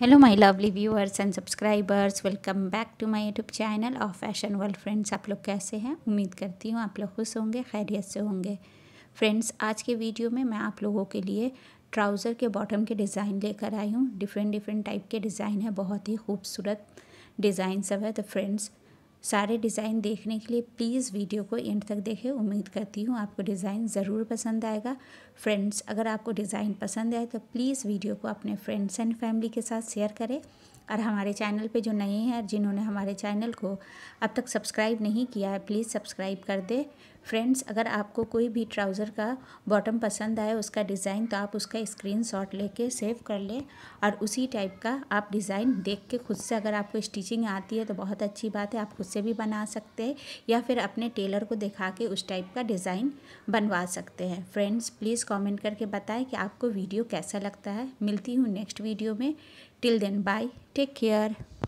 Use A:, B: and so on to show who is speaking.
A: Hello my lovely viewers and subscribers welcome back to my YouTube channel of fashion world friends आप लोग कैसे हैं उम्मीद करती हूँ आप लोग खुश होंगे खैरियत से होंगे फ्रेंड्स आज के वीडियो में मैं आप लोगों के लिए ट्राउज़र के बॉटम के डिज़ाइन लेकर आई हूँ डिफरेंट डिफरेंट टाइप के डिज़ाइन है बहुत ही खूबसूरत डिज़ाइन सब है तो फ्रेंड्स सारे डिज़ाइन देखने के लिए प्लीज़ वीडियो को एंड तक देखें उम्मीद करती हूँ आपको डिज़ाइन ज़रूर पसंद आएगा फ्रेंड्स अगर आपको डिज़ाइन पसंद आए तो प्लीज़ वीडियो को अपने फ्रेंड्स एंड फैमिली के साथ शेयर करें और हमारे चैनल पे जो नए हैं जिन्होंने हमारे चैनल को अब तक सब्सक्राइब नहीं किया है प्लीज़ सब्सक्राइब कर दे फ्रेंड्स अगर आपको कोई भी ट्राउज़र का बॉटम पसंद आए उसका डिज़ाइन तो आप उसका स्क्रीन शॉट ले सेव कर लें और उसी टाइप का आप डिज़ाइन देख के खुद से अगर आपको स्टिचिंग आती है तो बहुत अच्छी बात है आप खुद से भी बना सकते हैं या फिर अपने टेलर को दिखा के उस टाइप का डिज़ाइन बनवा सकते हैं फ्रेंड्स प्लीज़ कॉमेंट करके बताएँ कि आपको वीडियो कैसा लगता है मिलती हूँ नेक्स्ट वीडियो में Till then, bye. Take care.